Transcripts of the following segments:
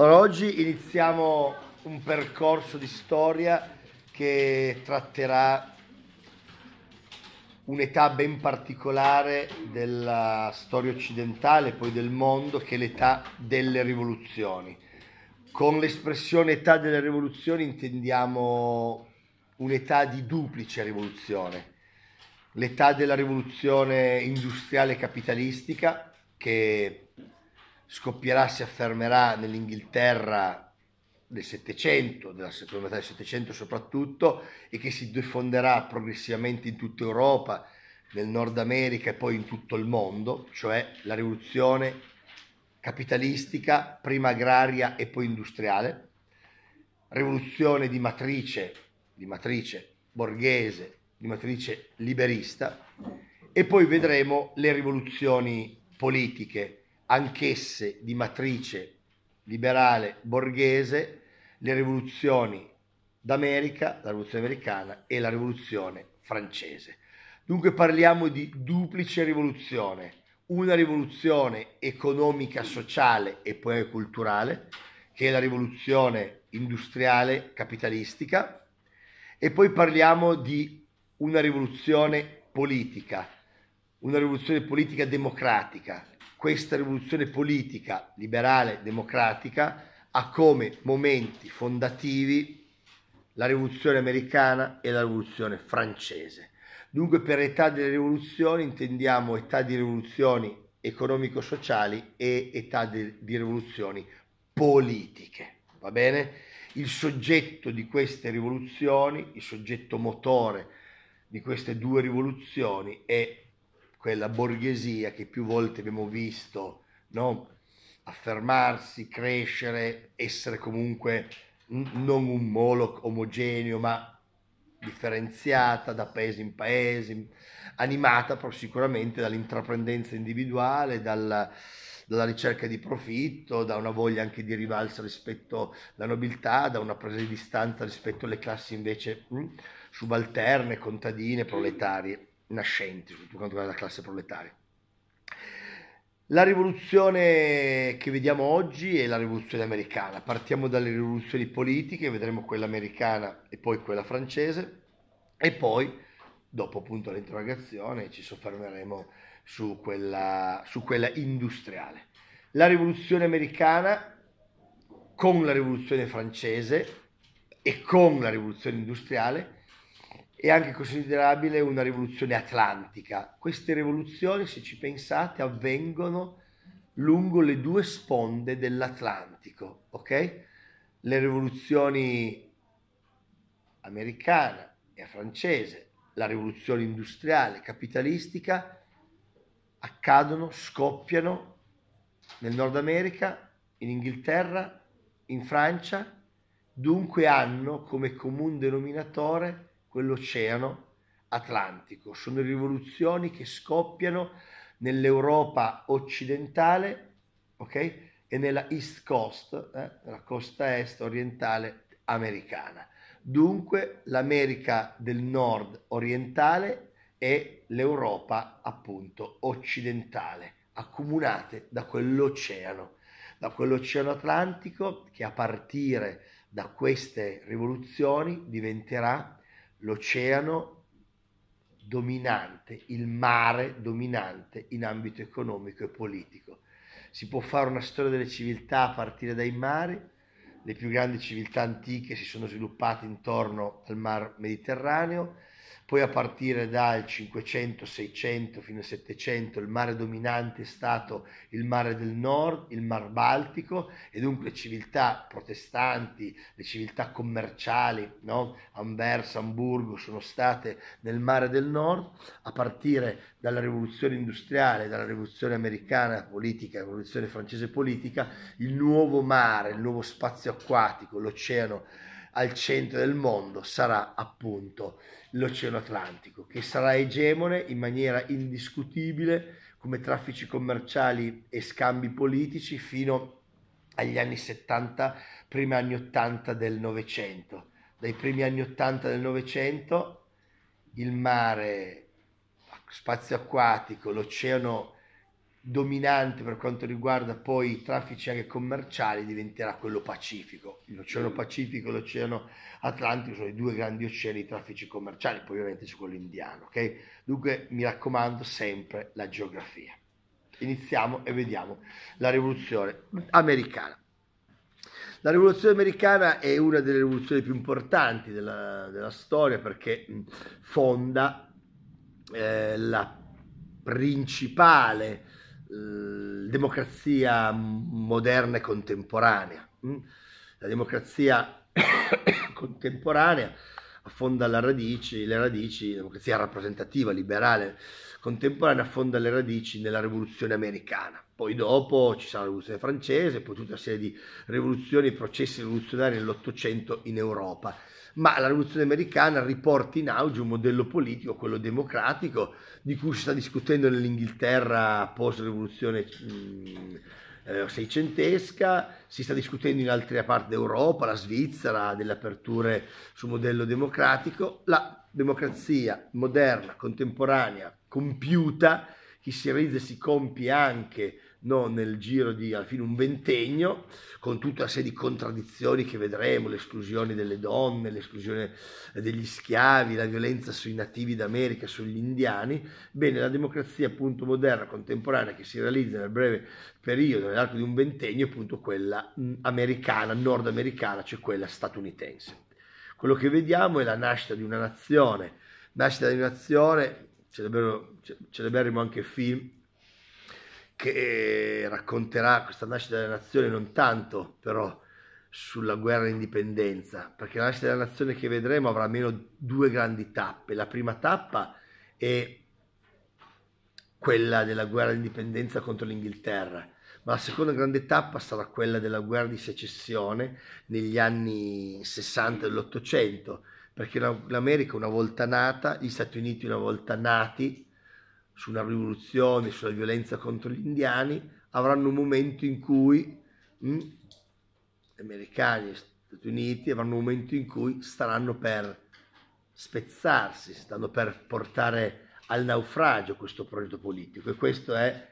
Allora, oggi iniziamo un percorso di storia che tratterà un'età ben particolare della storia occidentale, poi del mondo, che è l'età delle rivoluzioni. Con l'espressione età delle rivoluzioni intendiamo un'età di duplice rivoluzione. L'età della rivoluzione industriale capitalistica, che scoppierà, si affermerà nell'Inghilterra del Settecento, della seconda metà del Settecento soprattutto, e che si diffonderà progressivamente in tutta Europa, nel Nord America e poi in tutto il mondo, cioè la rivoluzione capitalistica, prima agraria e poi industriale, rivoluzione di matrice, di matrice borghese, di matrice liberista, e poi vedremo le rivoluzioni politiche anch'esse di matrice liberale borghese, le rivoluzioni d'America, la rivoluzione americana e la rivoluzione francese. Dunque parliamo di duplice rivoluzione, una rivoluzione economica, sociale e poi culturale, che è la rivoluzione industriale capitalistica, e poi parliamo di una rivoluzione politica, una rivoluzione politica democratica, questa rivoluzione politica, liberale, democratica, ha come momenti fondativi la rivoluzione americana e la rivoluzione francese. Dunque per età delle rivoluzioni intendiamo età di rivoluzioni economico-sociali e età di, di rivoluzioni politiche. Va bene? Il soggetto di queste rivoluzioni, il soggetto motore di queste due rivoluzioni è quella borghesia che più volte abbiamo visto no? affermarsi, crescere, essere comunque non un moloch omogeneo, ma differenziata da paese in paese, animata però sicuramente dall'intraprendenza individuale, dalla, dalla ricerca di profitto, da una voglia anche di rivalsa rispetto alla nobiltà, da una presa di distanza rispetto alle classi invece mh, hm, subalterne, contadine, proletarie nascenti, soprattutto quanto riguarda la classe proletaria. La rivoluzione che vediamo oggi è la rivoluzione americana. Partiamo dalle rivoluzioni politiche, vedremo quella americana e poi quella francese e poi, dopo appunto l'interrogazione, ci soffermeremo su quella, su quella industriale. La rivoluzione americana con la rivoluzione francese e con la rivoluzione industriale è anche considerabile una rivoluzione atlantica. Queste rivoluzioni, se ci pensate, avvengono lungo le due sponde dell'Atlantico, ok? Le rivoluzioni americana e francese, la rivoluzione industriale capitalistica accadono, scoppiano nel Nord America, in Inghilterra, in Francia, dunque hanno come comune denominatore quell'oceano Atlantico. Sono rivoluzioni che scoppiano nell'Europa occidentale okay? e nella East Coast, eh? la costa est orientale americana. Dunque l'America del nord orientale e l'Europa appunto occidentale, accomunate da quell'oceano, da quell'oceano Atlantico che a partire da queste rivoluzioni diventerà l'oceano dominante, il mare dominante in ambito economico e politico. Si può fare una storia delle civiltà a partire dai mari, le più grandi civiltà antiche si sono sviluppate intorno al mar Mediterraneo, poi a partire dal 500, 600 fino al 700 il mare dominante è stato il mare del nord, il mar Baltico e dunque le civiltà protestanti, le civiltà commerciali, no? Anversa, Hamburgo sono state nel mare del nord a partire dalla rivoluzione industriale, dalla rivoluzione americana politica, la rivoluzione francese politica, il nuovo mare, il nuovo spazio acquatico, l'oceano al centro del mondo sarà appunto l'Oceano Atlantico, che sarà egemone in maniera indiscutibile come traffici commerciali e scambi politici fino agli anni 70, primi anni 80 del Novecento. Dai primi anni 80 del Novecento il mare, spazio acquatico, l'oceano dominante per quanto riguarda poi i traffici anche commerciali diventerà quello pacifico. L'Oceano mm. Pacifico e l'Oceano Atlantico sono i due grandi oceani di traffici commerciali, poi ovviamente c'è quello indiano, ok? Dunque mi raccomando sempre la geografia. Iniziamo e vediamo la rivoluzione americana. La rivoluzione americana è una delle rivoluzioni più importanti della, della storia perché fonda eh, la principale democrazia moderna e contemporanea. Mm? La democrazia contemporanea affonda la radici, le radici, la democrazia rappresentativa, liberale, contemporanea affonda le radici nella rivoluzione americana. Poi dopo ci sarà la rivoluzione francese, poi tutta una serie di rivoluzioni, processi rivoluzionari nell'Ottocento in Europa ma la rivoluzione americana riporta in auge un modello politico, quello democratico, di cui si sta discutendo nell'Inghilterra post-rivoluzione mm, eh, seicentesca, si sta discutendo in altre parti d'Europa, la Svizzera, delle aperture sul modello democratico. La democrazia moderna, contemporanea, compiuta, che si realizza e si compie anche no? nel giro di alla fine un ventennio, con tutta una serie di contraddizioni che vedremo, l'esclusione delle donne, l'esclusione degli schiavi, la violenza sui nativi d'America, sugli indiani, bene, la democrazia appunto moderna, contemporanea, che si realizza nel breve periodo, nell'arco di un ventennio, è appunto quella mm, americana, nordamericana, cioè quella statunitense. Quello che vediamo è la nascita di una nazione, nascita di una nazione, celeberrimo anche film che eh, racconterà questa nascita della nazione non tanto però sulla guerra d'indipendenza, perché la nascita della nazione che vedremo avrà almeno due grandi tappe. La prima tappa è quella della guerra d'indipendenza contro l'Inghilterra, ma la seconda grande tappa sarà quella della guerra di secessione negli anni 60 dell'Ottocento, perché l'America una volta nata, gli Stati Uniti una volta nati, sulla rivoluzione, sulla violenza contro gli indiani, avranno un momento in cui gli mm, americani e gli Stati Uniti avranno un momento in cui staranno per spezzarsi, stanno per portare al naufragio questo progetto politico e questo è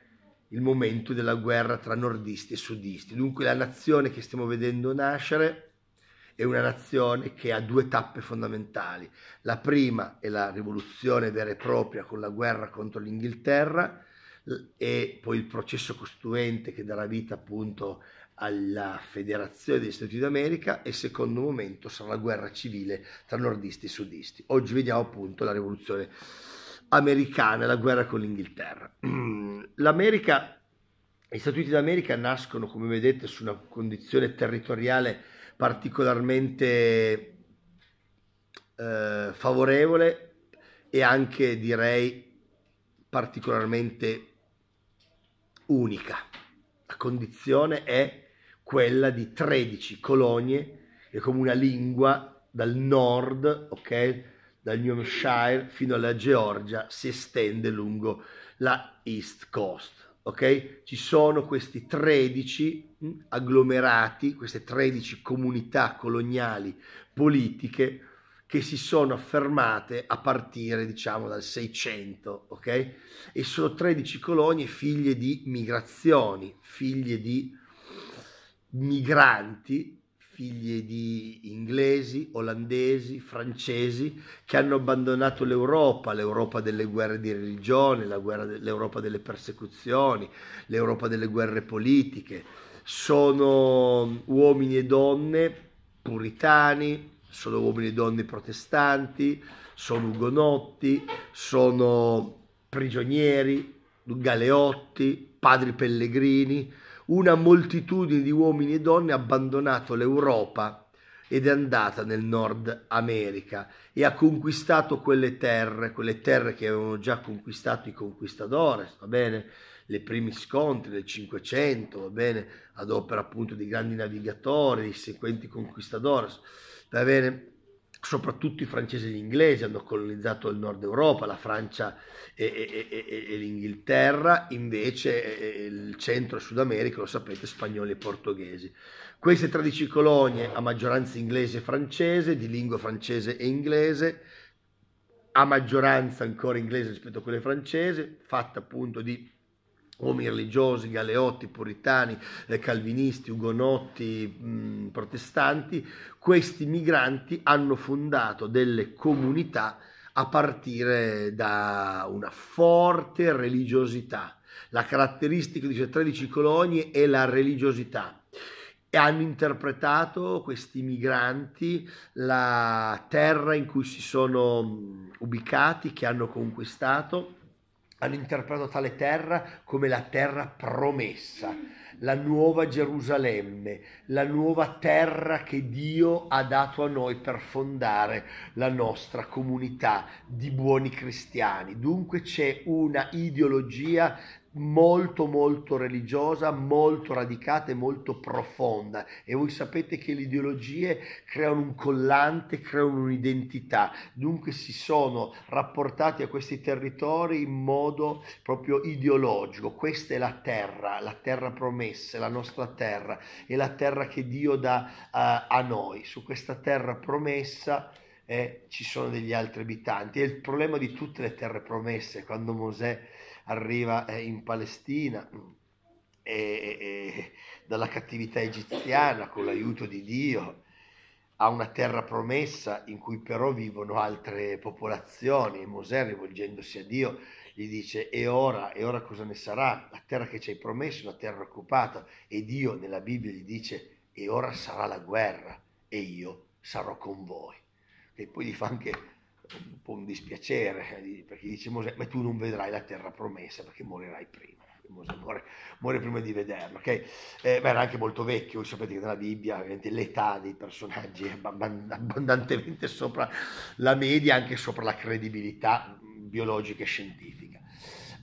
il momento della guerra tra nordisti e sudisti. Dunque la nazione che stiamo vedendo nascere è una nazione che ha due tappe fondamentali. La prima è la rivoluzione vera e propria con la guerra contro l'Inghilterra e poi il processo costituente che darà vita appunto alla Federazione degli Stati d'America e secondo momento sarà la guerra civile tra nordisti e sudisti. Oggi vediamo appunto la rivoluzione americana la guerra con l'Inghilterra. L'America, gli Stati Uniti d'America nascono, come vedete, su una condizione territoriale particolarmente eh, favorevole e anche direi particolarmente unica. La condizione è quella di 13 colonie e come una lingua dal nord, ok? Dal New Hampshire fino alla Georgia si estende lungo la East Coast ok? Ci sono questi 13 mm. agglomerati, queste 13 comunità coloniali politiche che si sono affermate a partire, diciamo, dal 600, ok? E sono 13 colonie figlie di migrazioni, figlie di migranti figlie di inglesi, olandesi, francesi che hanno abbandonato l'Europa, l'Europa delle guerre di religione, de- l'Europa delle persecuzioni, l'Europa delle guerre politiche. Sono uomini e donne puritani, sono uomini e donne protestanti, sono ugonotti, sono prigionieri, galeotti, padri pellegrini, una moltitudine di uomini e donne ha abbandonato l'Europa ed è andata nel Nord America e ha conquistato quelle terre, quelle terre che avevano già conquistato i conquistadores, va bene? Le primi scontri del Cinquecento, va bene? Ad opera appunto di grandi navigatori, i seguenti conquistadores, va bene? soprattutto i francesi e gli inglesi hanno colonizzato il nord Europa, la Francia e, e, e, e l'Inghilterra, invece il centro e Sud America, lo sapete, spagnoli e portoghesi. Queste 13 colonie a maggioranza inglese e francese, di lingua francese e inglese, a maggioranza ancora inglese rispetto a quelle francese, fatta appunto di uomini religiosi, galeotti, puritani, eh, calvinisti, ugonotti, mh, mm, protestanti, questi migranti hanno fondato delle comunità a partire da una forte religiosità. La caratteristica di queste 13 colonie è la religiosità E hanno interpretato questi migranti la terra in cui si sono mm, ubicati, che hanno conquistato hanno interpretato tale terra come la terra promessa, la nuova Gerusalemme, la nuova terra che Dio ha dato a noi per fondare la nostra comunità di buoni cristiani. Dunque c'è una ideologia molto molto religiosa, molto radicata e molto profonda e voi sapete che le ideologie creano un collante, creano un'identità, dunque si sono rapportati a questi territori in modo proprio ideologico, questa è la terra, la terra promessa, la nostra terra, è la terra che Dio dà uh, a noi, su questa terra promessa eh, ci sono degli altri abitanti, è il problema di tutte le terre promesse, quando Mosè arriva eh, in Palestina mm, e, e, dalla cattività egiziana con l'aiuto di Dio a una terra promessa in cui però vivono altre popolazioni. E Mosè, rivolgendosi a Dio, gli dice: E ora, e ora cosa ne sarà? La terra che ci hai promesso è una terra occupata. E Dio nella Bibbia gli dice: E ora sarà la guerra, e io sarò con voi. E poi gli fa anche un po' un dispiacere, eh, perché dice Mosè, ma tu non vedrai la terra promessa perché morirai prima. Mosè muore, muore prima di vederla, okay? eh, ma era anche molto vecchio, sapete che nella Bibbia l'età dei personaggi è abbondantemente sopra la media, anche sopra la credibilità mm, biologica e scientifica.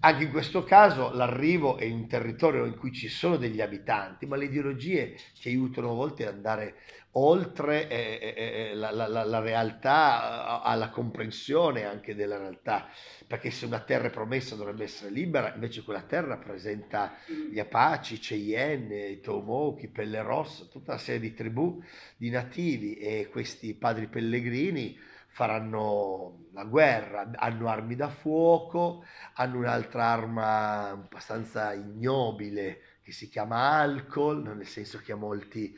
Anche in questo caso l'arrivo è in un territorio in cui ci sono degli abitanti, ma le ideologie ci aiutano a volte ad andare oltre eh, eh, eh, eh la, la, la, realtà, eh, alla comprensione anche della realtà, perché se una terra è promessa dovrebbe essere libera, invece quella terra presenta gli Apaci, Cheyenne, i Tomoki, Pelle Rossa, tutta una serie di tribù di nativi e questi padri pellegrini faranno la guerra, hanno armi da fuoco, hanno un'altra arma abbastanza ignobile che si chiama alcol, nel senso che molti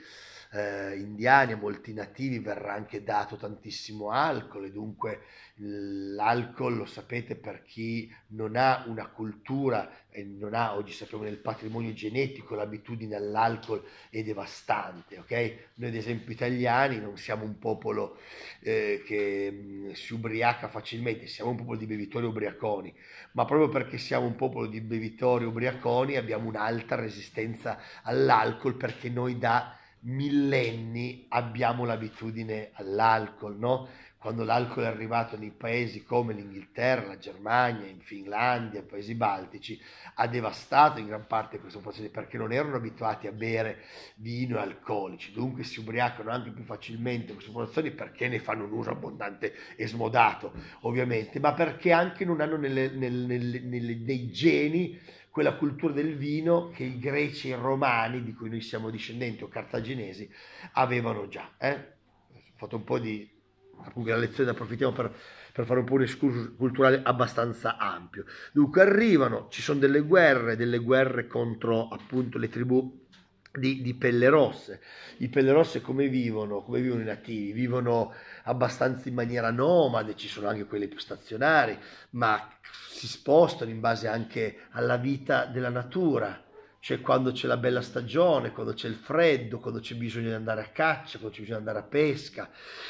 eh, indiani e molti nativi verrà anche dato tantissimo alcol e dunque l'alcol lo sapete per chi non ha una cultura e non ha oggi sappiamo nel patrimonio genetico l'abitudine all'alcol è devastante ok noi ad esempio italiani non siamo un popolo eh, che mh, mm, si ubriaca facilmente siamo un popolo di bevitori ubriaconi ma proprio perché siamo un popolo di bevitori ubriaconi abbiamo un'alta resistenza all'alcol perché noi da millenni abbiamo l'abitudine all'alcol, no? Quando l'alcol è arrivato nei paesi come l'Inghilterra, la Germania, in Finlandia, i paesi baltici, ha devastato in gran parte questo processo perché non erano abituati a bere vino e alcolici, dunque si ubriacano anche più facilmente queste popolazioni perché ne fanno un uso abbondante e smodato, ovviamente, ma perché anche non hanno nelle, nelle, nelle, nei geni quella cultura del vino che i greci e i romani, di cui noi siamo discendenti o cartaginesi, avevano già. Eh? Ho fatto un po' di Comunque la lezione approfittiamo per, per, fare un po' un escursus culturale abbastanza ampio. Dunque arrivano, ci sono delle guerre, delle guerre contro appunto le tribù di, di pelle rosse. I pelle rosse come vivono? Come vivono i nativi? Vivono abbastanza in maniera nomade, ci sono anche quelli più stazionari, ma si spostano in base anche alla vita della natura cioè quando c'è la bella stagione, quando c'è il freddo, quando c'è bisogno di andare a caccia, quando c'è bisogno di andare a pesca,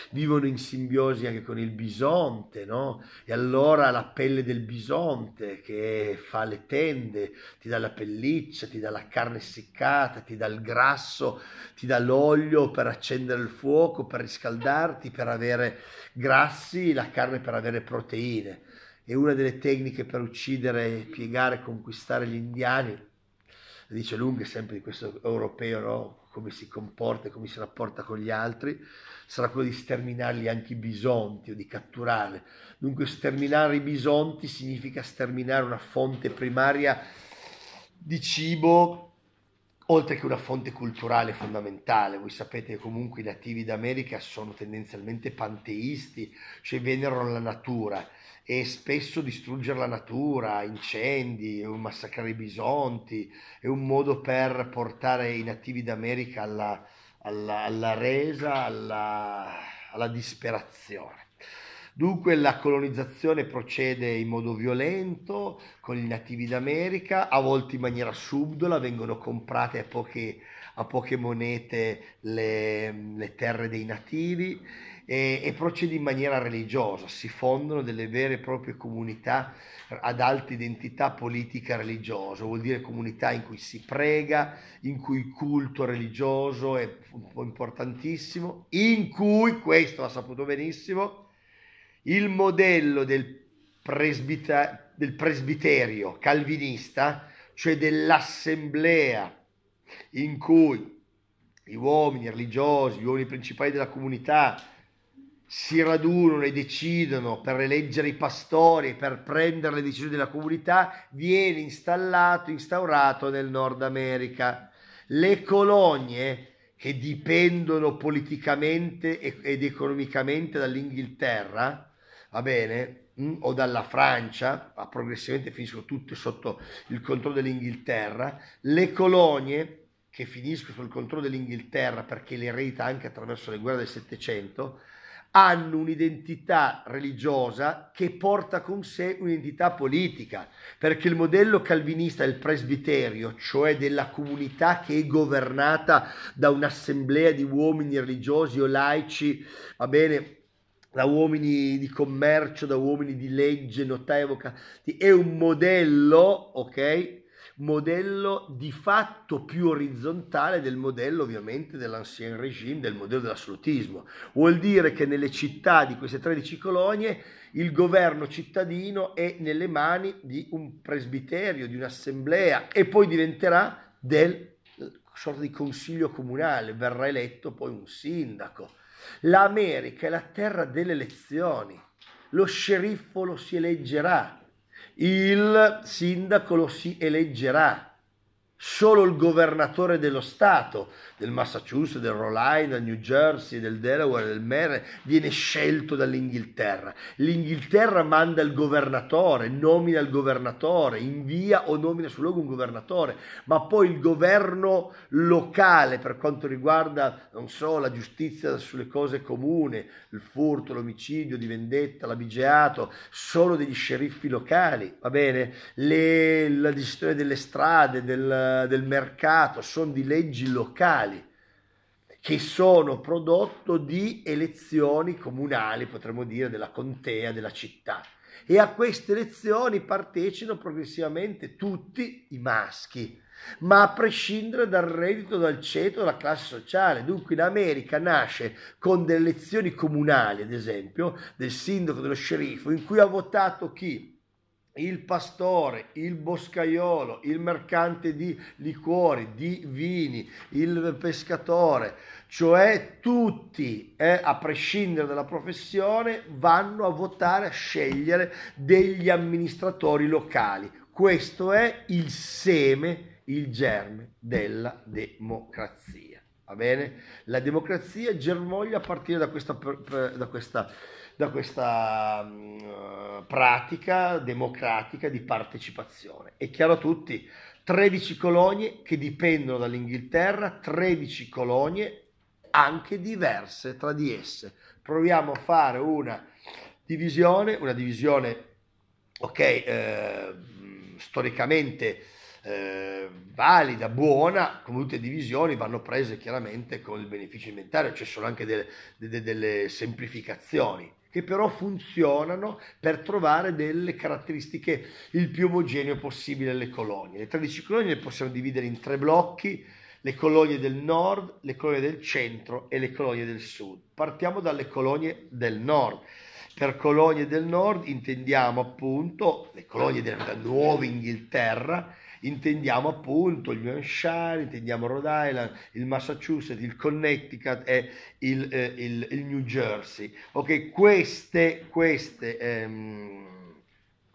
vivono in simbiosi anche con il bisonte, no? E allora la pelle del bisonte che fa le tende, ti dà la pelliccia, ti dà la carne essiccata, ti dà il grasso, ti dà l'olio per accendere il fuoco, per riscaldarti, per avere grassi, la carne per avere proteine. E una delle tecniche per uccidere, piegare, conquistare gli indiani dice lunghe sempre di questo europeo, no? come si comporta, e come si rapporta con gli altri, sarà quello di sterminarli anche i bisonti o di catturarli. Dunque sterminare i bisonti significa sterminare una fonte primaria di cibo oltre che una fonte culturale fondamentale, voi sapete che comunque i nativi d'America sono tendenzialmente panteisti, cioè venerano la natura e spesso distruggere la natura, incendi, massacrare i bisonti, è un modo per portare i nativi d'America alla, alla, alla resa, alla, alla disperazione. Dunque la colonizzazione procede in modo violento con i nativi d'America, a volte in maniera subdola vengono comprate a poche, a poche monete le, le, terre dei nativi e, e procede in maniera religiosa, si fondono delle vere e proprie comunità ad alta identità politica religiosa, vuol dire comunità in cui si prega, in cui il culto religioso è un po' importantissimo, in cui, questo ha saputo benissimo, il modello del, presbita- del presbiterio calvinista, cioè dell'assemblea in cui gli uomini religiosi, gli uomini principali della comunità si radunano e decidono per eleggere i pastori, per prendere le decisioni della comunità, viene installato, instaurato nel Nord America. Le colonie che dipendono politicamente ed economicamente dall'Inghilterra va bene, mm, o dalla Francia, ma progressivamente finiscono tutte sotto il controllo dell'Inghilterra, le colonie che finiscono sul controllo dell'Inghilterra perché le eredita anche attraverso le guerre del Settecento, hanno un'identità religiosa che porta con sé un'identità politica, perché il modello calvinista del presbiterio, cioè della comunità che è governata da un'assemblea di uomini religiosi o laici, va bene, da uomini di commercio, da uomini di legge, notai avvocati, è un modello, ok? Modello di fatto più orizzontale del modello ovviamente dell'ancien regime, del modello dell'assolutismo. Vuol dire che nelle città di queste 13 colonie il governo cittadino è nelle mani di un presbiterio, di un'assemblea e poi diventerà del sorta di consiglio comunale, verrà eletto poi un sindaco L'America è la terra delle elezioni, lo sceriffo lo si eleggerà, il sindaco lo si eleggerà, solo il governatore dello Stato del Massachusetts, del Rhode Island, del New Jersey, del Delaware, del Maryland, viene scelto dall'Inghilterra. L'Inghilterra manda il governatore, nomina il governatore, invia o nomina sul luogo un governatore, ma poi il governo locale per quanto riguarda, non so, la giustizia sulle cose comuni, il furto, l'omicidio, di vendetta, l'abigeato, sono degli sceriffi locali, va bene? Le, la gestione delle strade, del, del mercato, sono di leggi locali che sono prodotto di elezioni comunali, potremmo dire, della contea, della città. E a queste elezioni partecipano progressivamente tutti i maschi, ma a prescindere dal reddito, dal ceto, dalla classe sociale. Dunque in America nasce con delle elezioni comunali, ad esempio, del sindaco, dello sceriffo, in cui ha votato chi? il pastore, il boscaiolo, il mercante di liquori, di vini, il pescatore, cioè tutti, eh, a prescindere dalla professione, vanno a votare, a scegliere degli amministratori locali. Questo è il seme, il germe della democrazia. Va bene? La democrazia germoglia a partire da questa, da questa da questa mm, eh, pratica democratica di partecipazione. È chiaro a tutti, 13 colonie che dipendono dall'Inghilterra, 13 colonie anche diverse tra di esse. Proviamo a fare una divisione, una divisione, ok, eh, storicamente eh, valida, buona, come tutte le divisioni vanno prese chiaramente con il beneficio inventario, ci cioè sono anche delle, delle, delle semplificazioni che però funzionano per trovare delle caratteristiche il più omogeneo possibile alle colonie. Le 13 colonie le possiamo dividere in tre blocchi, le colonie del nord, le colonie del centro e le colonie del sud. Partiamo dalle colonie del nord. Per colonie del nord intendiamo appunto le colonie della Nuova Inghilterra, intendiamo appunto il New Hampshire, intendiamo Rhode Island, il Massachusetts, il Connecticut e il, eh, il, il New Jersey. Ok, queste, queste ehm,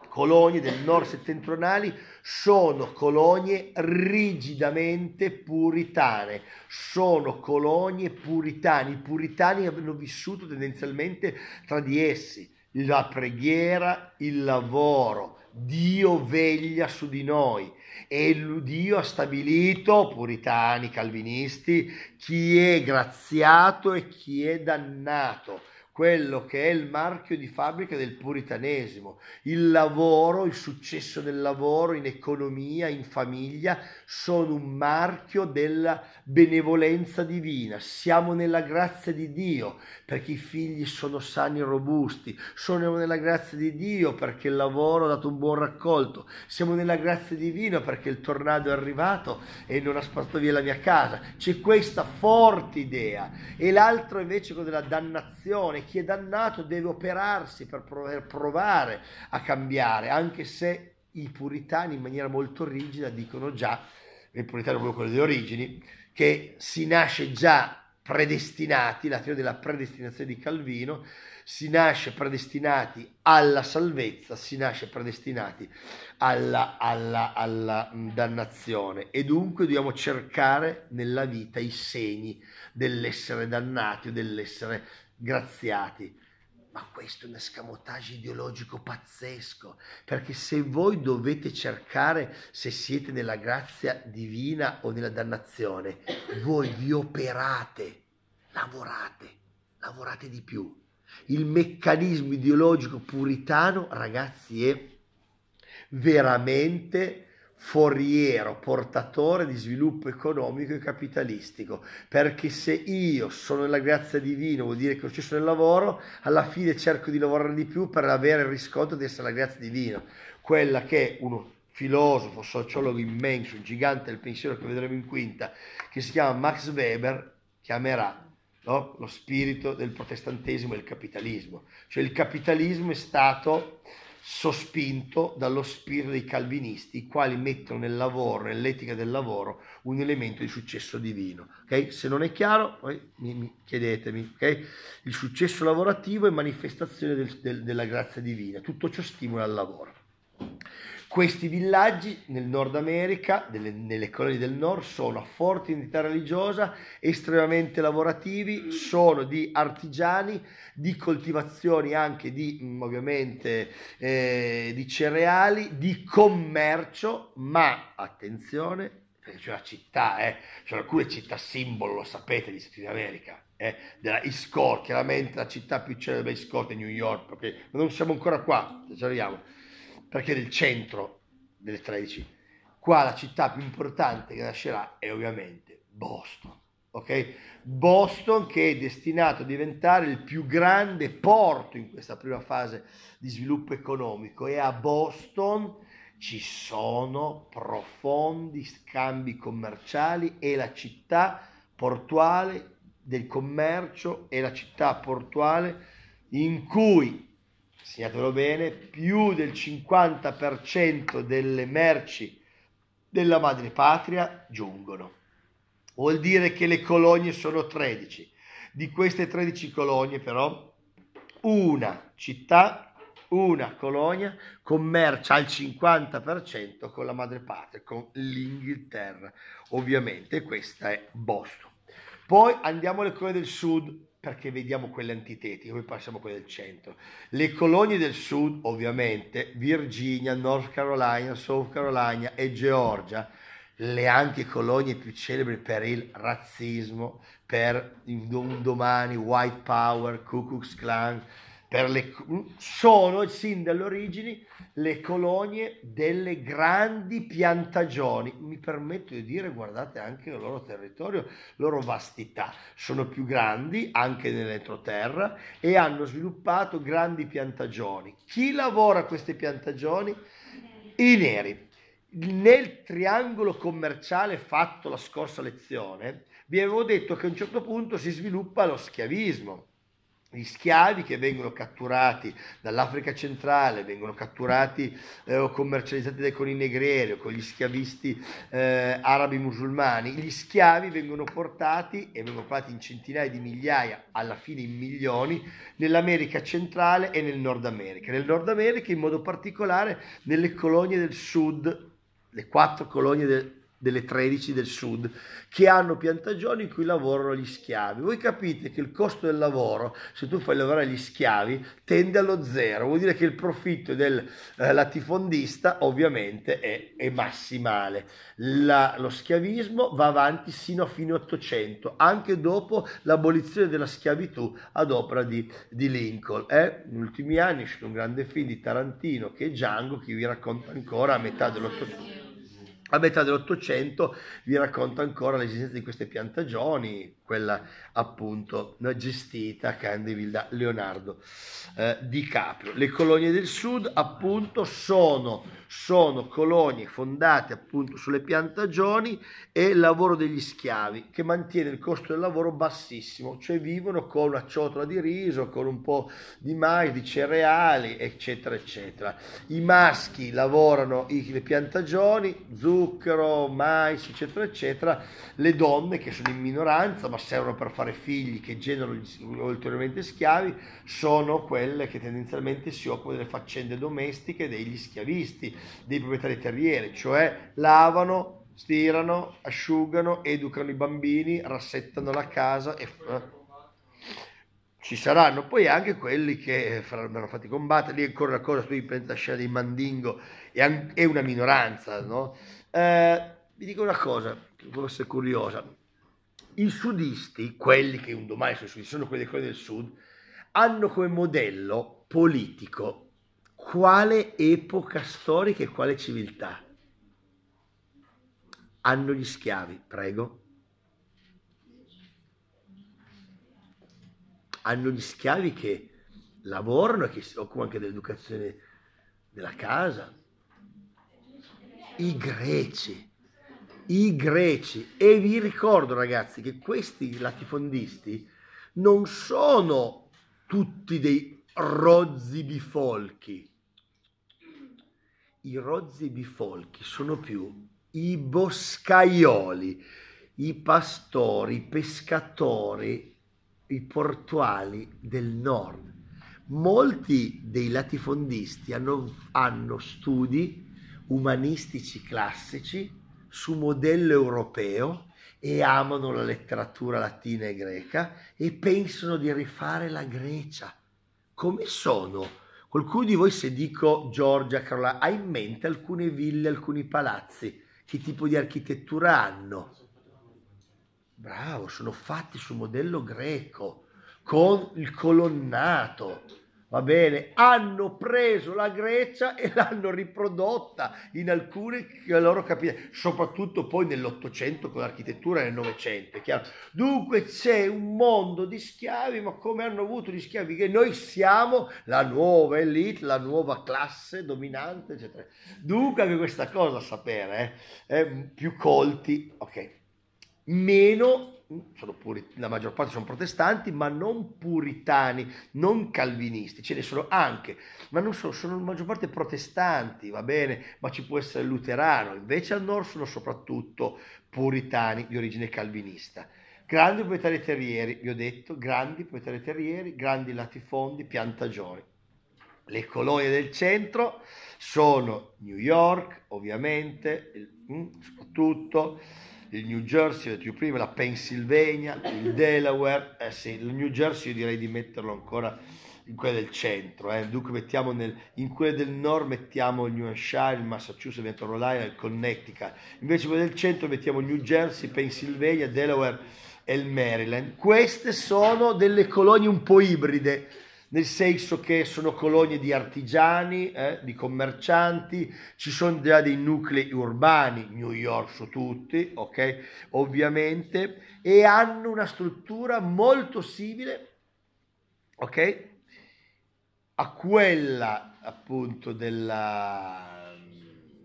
colonie del nord settentrionali sono colonie rigidamente puritane, sono colonie puritane, i puritani hanno vissuto tendenzialmente tra di essi la preghiera, il lavoro, Dio veglia su di noi e Dio ha stabilito, puritani, calvinisti, chi è graziato e chi è dannato quello che è il marchio di fabbrica del puritanesimo, il lavoro, il successo del lavoro in economia, in famiglia, sono un marchio della benevolenza divina. Siamo nella grazia di Dio perché i figli sono sani e robusti, sono nella grazia di Dio perché il lavoro ha dato un buon raccolto, siamo nella grazia divina perché il tornado è arrivato e non ha spazzato via la mia casa. C'è questa forte idea e l'altro invece è quello della dannazione chi è dannato deve operarsi per provare a cambiare, anche se i puritani in maniera molto rigida dicono già, il puritano proprio quello delle origini, che si nasce già predestinati, la teoria della predestinazione di Calvino, si nasce predestinati alla salvezza, si nasce predestinati alla, alla, alla, mm, dannazione e dunque dobbiamo cercare nella vita i segni dell'essere dannati o dell'essere graziati. Ma questo è un escamotage ideologico pazzesco, perché se voi dovete cercare se siete nella grazia divina o nella dannazione, voi vi operate, lavorate, lavorate di più. Il meccanismo ideologico puritano, ragazzi, è veramente foriero, portatore di sviluppo economico e capitalistico, perché se io sono nella grazia divina vuol dire che ho successo nel lavoro, alla fine cerco di lavorare di più per avere il riscontro di essere la grazia divina, quella che uno filosofo, sociologo immenso, un gigante del pensiero che vedremo in quinta, che si chiama Max Weber, chiamerà no? lo spirito del protestantesimo e il capitalismo. Cioè il capitalismo è stato sospinto dallo spirito dei calvinisti, i quali mettono nel lavoro, nell'etica del lavoro, un elemento di successo divino. Okay? Se non è chiaro, poi mi, mi chiedetemi. Okay? Il successo lavorativo è manifestazione del, del, della grazia divina, tutto ciò stimola il lavoro. Questi villaggi nel Nord America, nelle, nelle colonie del Nord, sono a forte identità religiosa, estremamente lavorativi, sono di artigiani, di coltivazioni anche di, mm, ovviamente, eh, di cereali, di commercio, ma attenzione, perché c'è una città, eh, c'è alcune città simbolo, lo sapete, di Stati America, eh, della East Coast, chiaramente la città più celebre East Coast è New York, perché non siamo ancora qua, ci arriviamo perché era il centro delle 13. Qua la città più importante che nascerà è ovviamente Boston. Okay? Boston che è destinato a diventare il più grande porto in questa prima fase di sviluppo economico e a Boston ci sono profondi scambi commerciali e la città portuale del commercio è la città portuale in cui segnatelo bene, più del 50% delle merci della madrepatria giungono. Vuol dire che le colonie sono 13. Di queste 13 colonie però una città, una colonia commercia al 50% con la madrepatria, con l'Inghilterra. Ovviamente questa è Boston. Poi andiamo alle colonie del sud, perché vediamo quelle antitetiche, poi passiamo a quelle del centro. Le colonie del sud, ovviamente, Virginia, North Carolina, South Carolina e Georgia, le anche colonie più celebri per il razzismo, per un domani, White Power, Ku Klux Klan, le, mm, sono sin dalle origini le colonie delle grandi piantagioni. Mi permetto di dire, guardate anche il loro territorio, loro vastità. Sono più grandi anche nell'entroterra e hanno sviluppato grandi piantagioni. Chi lavora queste piantagioni? I neri. Nel triangolo commerciale fatto la scorsa lezione vi avevo detto che a un certo punto si sviluppa lo schiavismo gli schiavi che vengono catturati dall'Africa centrale, vengono catturati eh, o commercializzati con i negrieri o con gli schiavisti eh, arabi musulmani, gli schiavi vengono portati e vengono portati in centinaia di migliaia, alla fine in milioni, nell'America centrale e nel Nord America, nel Nord America in modo particolare nelle colonie del sud, le quattro colonie del, sud delle 13 del sud, che hanno piantagioni in cui lavorano gli schiavi. Voi capite che il costo del lavoro, se tu fai lavorare gli schiavi, tende allo zero, vuol dire che il profitto del eh, latifondista ovviamente è, è massimale. La, lo schiavismo va avanti sino a fine 800, anche dopo l'abolizione della schiavitù ad opera di, di Lincoln. Eh? Negli ultimi anni c'è un grande film di Tarantino che è Django, che vi racconta ancora a metà dell'Ottocento. A metà dell'Ottocento vi racconta ancora l'esistenza di queste piantagioni, quella appunto gestita a Candeville da Leonardo eh, Di Caprio. Le colonie del sud appunto sono, sono colonie fondate appunto sulle piantagioni e il lavoro degli schiavi che mantiene il costo del lavoro bassissimo, cioè vivono con una ciotola di riso, con un po' di mais, di cereali eccetera eccetera. I maschi lavorano i, le piantagioni, zucchero, zucchero, mais, eccetera, eccetera, le donne che sono in minoranza ma servono per fare figli che generano ulteriormente schiavi, sono quelle che tendenzialmente si occupano delle faccende domestiche degli schiavisti, dei proprietari terrieri, cioè lavano, stirano, asciugano, educano i bambini, rassettano la casa e eh, ci saranno poi anche quelli che eh, faranno fatti combattere, lì ancora una cosa, tu prendi la scena di Mandingo, è una minoranza, no? Eh, vi dico una cosa, che può essere curiosa. I sudisti, quelli che un domani sono sudisti, sono quelli del sud, hanno come modello politico quale epoca storica e quale civiltà. Hanno gli schiavi, prego. Hanno gli schiavi che lavorano e che si occupano anche dell'educazione della casa, i greci. I greci. E vi ricordo ragazzi che questi latifondisti non sono tutti dei rozzi bifolchi. I rozzi bifolchi sono più i boscaioli, i pastori, i pescatori, i portuali del nord. Molti dei latifondisti hanno, hanno studi umanistici classici su modello europeo e amano la letteratura latina e greca e pensano di rifare la Grecia. Come sono? Qualcuno di voi se dico Giorgia, Carola, ha in mente alcune ville, alcuni palazzi? Che tipo di architettura hanno? Bravo, sono fatti su modello greco, con il colonnato, va bene, hanno preso la Grecia e l'hanno riprodotta in alcune loro capitali, soprattutto poi nell'Ottocento con l'architettura nel Novecento, chiaro? Dunque c'è un mondo di schiavi, ma come hanno avuto gli schiavi? Che noi siamo la nuova elite, la nuova classe dominante, eccetera. Dunque anche questa cosa sapere, eh? Eh, più colti, ok, meno Puri, la maggior parte sono protestanti, ma non puritani, non calvinisti, ce ne sono anche, ma non so, sono la maggior parte protestanti, va bene, ma ci può essere luterano, invece al nord sono soprattutto puritani di origine calvinista. Grandi proprietari terrieri, vi ho detto, grandi proprietari terrieri, grandi latifondi, piantagioni. Le colonie del centro sono New York, ovviamente, mm, soprattutto, il New Jersey, ho detto prima, la Pennsylvania, il Delaware, eh sì, il New Jersey io direi di metterlo ancora in quella del centro, eh. dunque mettiamo nel, in quella del nord mettiamo il New Hampshire, il Massachusetts, il North Carolina, il Connecticut, invece quella del centro mettiamo New Jersey, Pennsylvania, Delaware e il Maryland. Queste sono delle colonie un po' ibride, nel senso che sono colonie di artigiani, eh, di commercianti, ci sono già dei nuclei urbani, New York su tutti, ok? Ovviamente, e hanno una struttura molto simile, ok? A quella appunto della,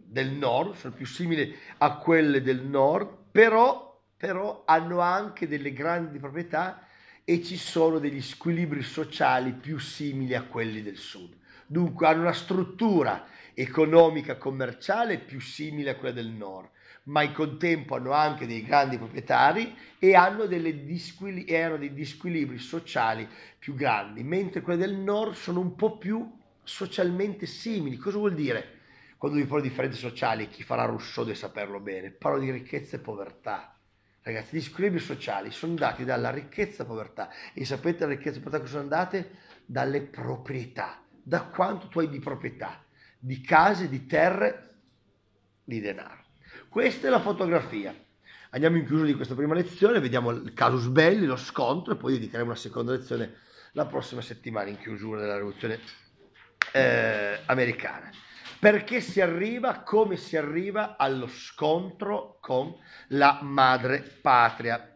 del nord, sono più simili a quelle del nord, però, però hanno anche delle grandi proprietà e ci sono degli squilibri sociali più simili a quelli del sud. Dunque hanno una struttura economica commerciale più simile a quella del nord, ma in contempo hanno anche dei grandi proprietari e hanno, disquil- e hanno dei disquilibri sociali più grandi, mentre quelle del nord sono un po' più socialmente simili. Cosa vuol dire? Quando vi parlo di differenze sociali, chi farà Rousseau deve saperlo bene, parlo di ricchezza e povertà Ragazzi, gli squilibri sociali sono dati dalla ricchezza e povertà. E sapete la ricchezza e povertà che sono date? Dalle proprietà. Da quanto tu hai di proprietà, di case, di terre, di denaro. Questa è la fotografia. Andiamo in chiusura di questa prima lezione, vediamo il casus belli, lo scontro e poi dedicheremo una seconda lezione la prossima settimana in chiusura della rivoluzione eh, americana perché si arriva come si arriva allo scontro con la madre patria.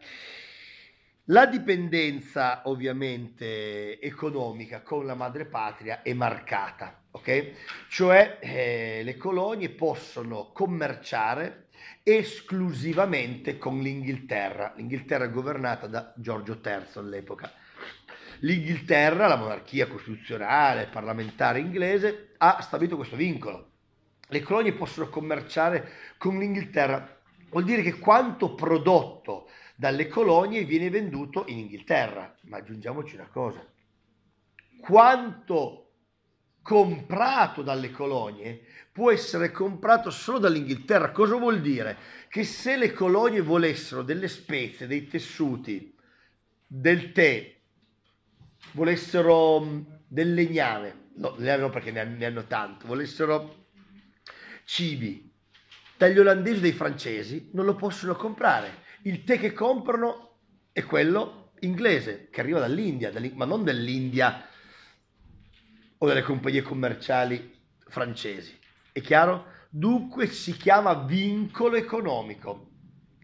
La dipendenza ovviamente economica con la madre patria è marcata, ok? Cioè eh, le colonie possono commerciare esclusivamente con l'Inghilterra, l'Inghilterra è governata da Giorgio III all'epoca. L'Inghilterra, la monarchia costituzionale, parlamentare inglese, ha stabilito questo vincolo. Le colonie possono commerciare con l'Inghilterra. Vuol dire che quanto prodotto dalle colonie viene venduto in Inghilterra. Ma aggiungiamoci una cosa. Quanto comprato dalle colonie può essere comprato solo dall'Inghilterra. Cosa vuol dire? Che se le colonie volessero delle spezie, dei tessuti, del tè, volessero mm, del legname, no, legname non perché ne hanno, ne hanno tanto, volessero cibi dagli olandesi o dai francesi, non lo possono comprare. Il tè che comprano è quello inglese, che arriva dall'India, dall'India ma non dall'India o dalle compagnie commerciali francesi. È chiaro? Dunque si chiama vincolo economico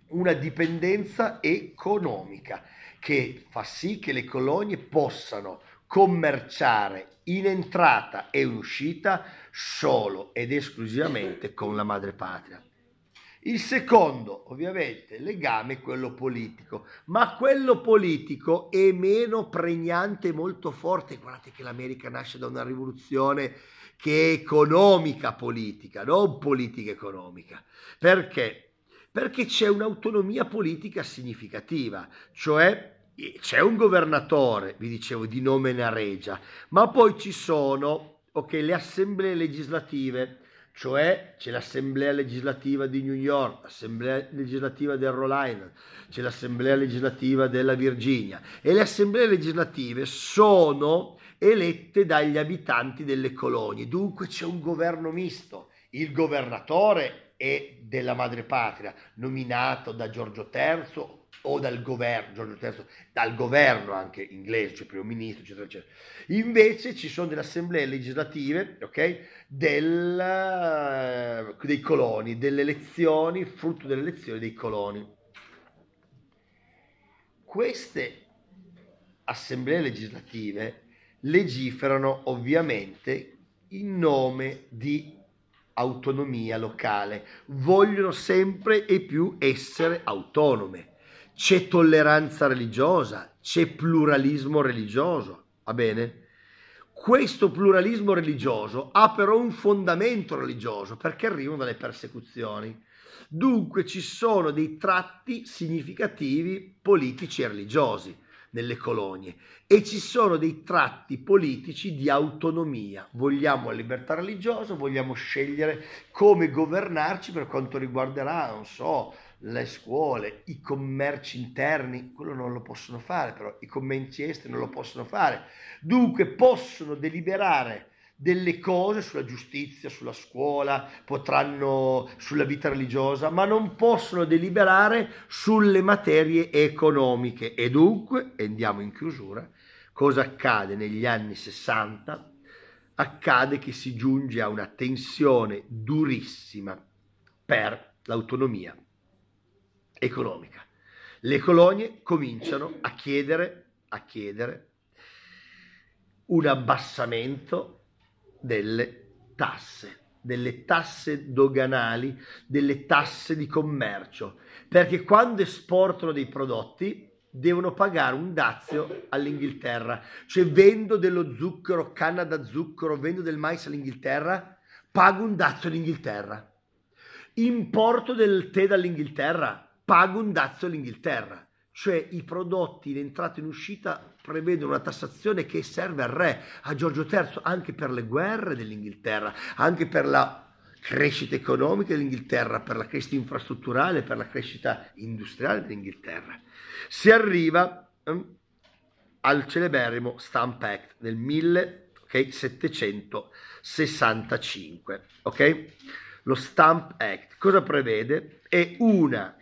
una dipendenza economica che fa sì che le colonie possano commerciare in entrata e in uscita solo ed esclusivamente con la madrepatria. Il secondo, ovviamente, legame è quello politico, ma quello politico è meno pregnante e molto forte. Guardate che l'America nasce da una rivoluzione che è economica politica, non politica economica. Perché? perché c'è un'autonomia politica significativa, cioè c'è un governatore, vi dicevo, di nome Naregia, ma poi ci sono okay, le assemblee legislative, cioè c'è l'assemblea legislativa di New York, l'assemblea legislativa del Rhode Island, c'è l'assemblea legislativa della Virginia e le assemblee legislative sono elette dagli abitanti delle colonie, dunque c'è un governo misto, il governatore e della madrepatria, nominato da Giorgio III o dal governo, Giorgio III, dal governo anche inglese, cioè primo ministro, eccetera, eccetera. Invece ci sono delle assemblee legislative, ok, del, dei coloni, delle elezioni, frutto delle elezioni dei coloni. Queste assemblee legislative legiferano ovviamente in nome di autonomia locale, vogliono sempre e più essere autonome. C'è tolleranza religiosa, c'è pluralismo religioso, va bene? Questo pluralismo religioso ha però un fondamento religioso perché arrivano dalle persecuzioni. Dunque ci sono dei tratti significativi politici e religiosi nelle colonie e ci sono dei tratti politici di autonomia. Vogliamo libertà religiosa, vogliamo scegliere come governarci per quanto riguarderà, non so, le scuole, i commerci interni, quello non lo possono fare però, i commerci esteri non lo possono fare. Dunque possono deliberare delle cose sulla giustizia, sulla scuola, potranno sulla vita religiosa, ma non possono deliberare sulle materie economiche. E dunque, andiamo in chiusura, cosa accade negli anni 60? Accade che si giunge a una tensione durissima per l'autonomia economica. Le colonie cominciano a chiedere, a chiedere un abbassamento delle tasse, delle tasse doganali, delle tasse di commercio, perché quando esportano dei prodotti devono pagare un dazio all'Inghilterra, cioè vendo dello zucchero, canna da zucchero, vendo del mais all'Inghilterra, pago un dazio all'Inghilterra. Importo del tè dall'Inghilterra, pago un dazio all'Inghilterra. Cioè i prodotti in entrata e in uscita prevede una tassazione che serve al re, a Giorgio III, anche per le guerre dell'Inghilterra, anche per la crescita economica dell'Inghilterra, per la crescita infrastrutturale, per la crescita industriale dell'Inghilterra. Si arriva eh, al celeberrimo Stamp Act del 1765. Okay? Lo Stamp Act cosa prevede? È una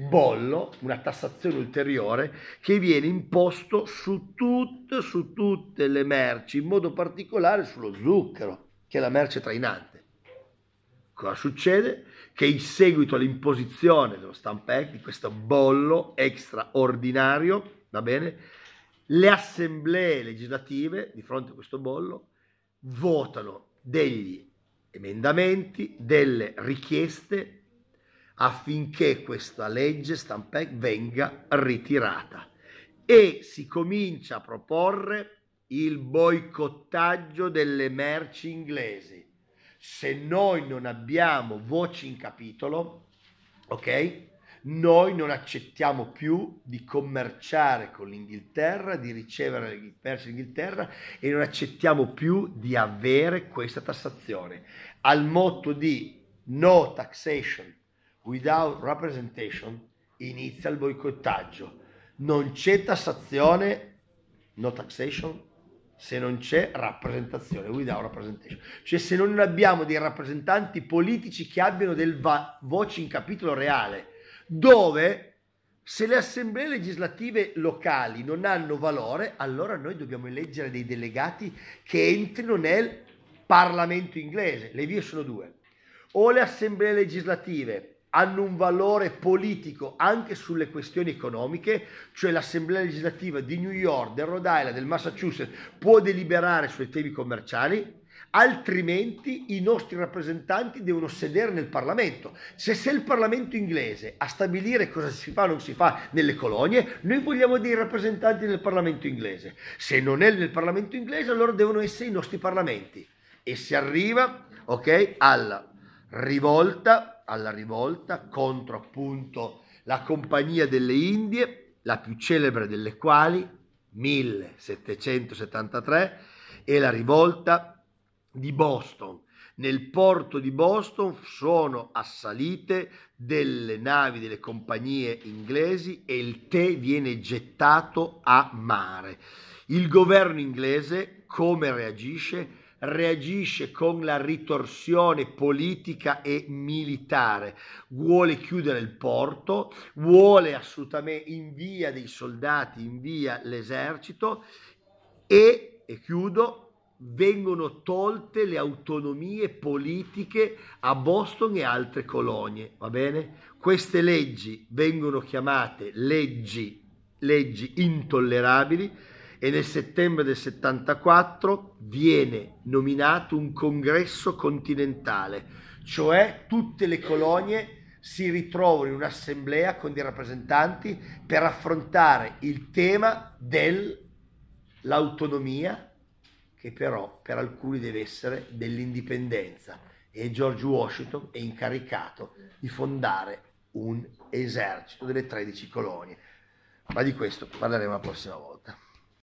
Mm. bollo, una tassazione ulteriore che viene imposto su, tut, su tutte le merci, in modo particolare sullo zucchero, che è la merce trainante. Cosa succede? Che in seguito all'imposizione dello stamp act, di questo bollo extraordinario, va bene, le assemblee legislative, di fronte a questo bollo, votano degli emendamenti, delle richieste affinché questa legge Stampec venga ritirata e si comincia a proporre il boicottaggio delle merci inglesi. Se noi non abbiamo voci in capitolo, ok? Noi non accettiamo più di commerciare con l'Inghilterra, di ricevere il perso d'Inghilterra e non accettiamo più di avere questa tassazione. Al motto di no taxation without representation, inizia il boicottaggio. Non c'è tassazione, no taxation, se non c'è rappresentazione, without representation. Cioè se non abbiamo dei rappresentanti politici che abbiano del va- voce in capitolo reale, dove se le assemblee legislative locali non hanno valore, allora noi dobbiamo eleggere dei delegati che entrino nel Parlamento inglese. Le vie sono due. O le assemblee legislative hanno un valore politico anche sulle questioni economiche, cioè l'Assemblea legislativa di New York, del Rhode Island, del Massachusetts può deliberare sui temi commerciali, altrimenti i nostri rappresentanti devono sedere nel Parlamento. Se se il Parlamento inglese a stabilire cosa si fa o non si fa nelle colonie, noi vogliamo dei rappresentanti nel Parlamento inglese. Se non è nel Parlamento inglese, allora devono essere i nostri Parlamenti. E si arriva, ok, alla rivolta alla rivolta contro appunto la Compagnia delle Indie, la più celebre delle quali, 1773, e la rivolta di Boston. Nel porto di Boston sono assalite delle navi delle compagnie inglesi e il tè viene gettato a mare. Il governo inglese come reagisce? reagisce con la ritorsione politica e militare, vuole chiudere il porto, vuole assolutamente invia dei soldati, invia l'esercito e, e chiudo, vengono tolte le autonomie politiche a Boston e altre colonie, va bene? Queste leggi vengono chiamate leggi, leggi intollerabili e nel settembre del 74 viene nominato un congresso continentale, cioè tutte le colonie si ritrovano in un'assemblea con dei rappresentanti per affrontare il tema dell'autonomia, che però per alcuni deve essere dell'indipendenza. E George Washington è incaricato di fondare un esercito delle 13 colonie. Ma di questo parleremo la prossima volta.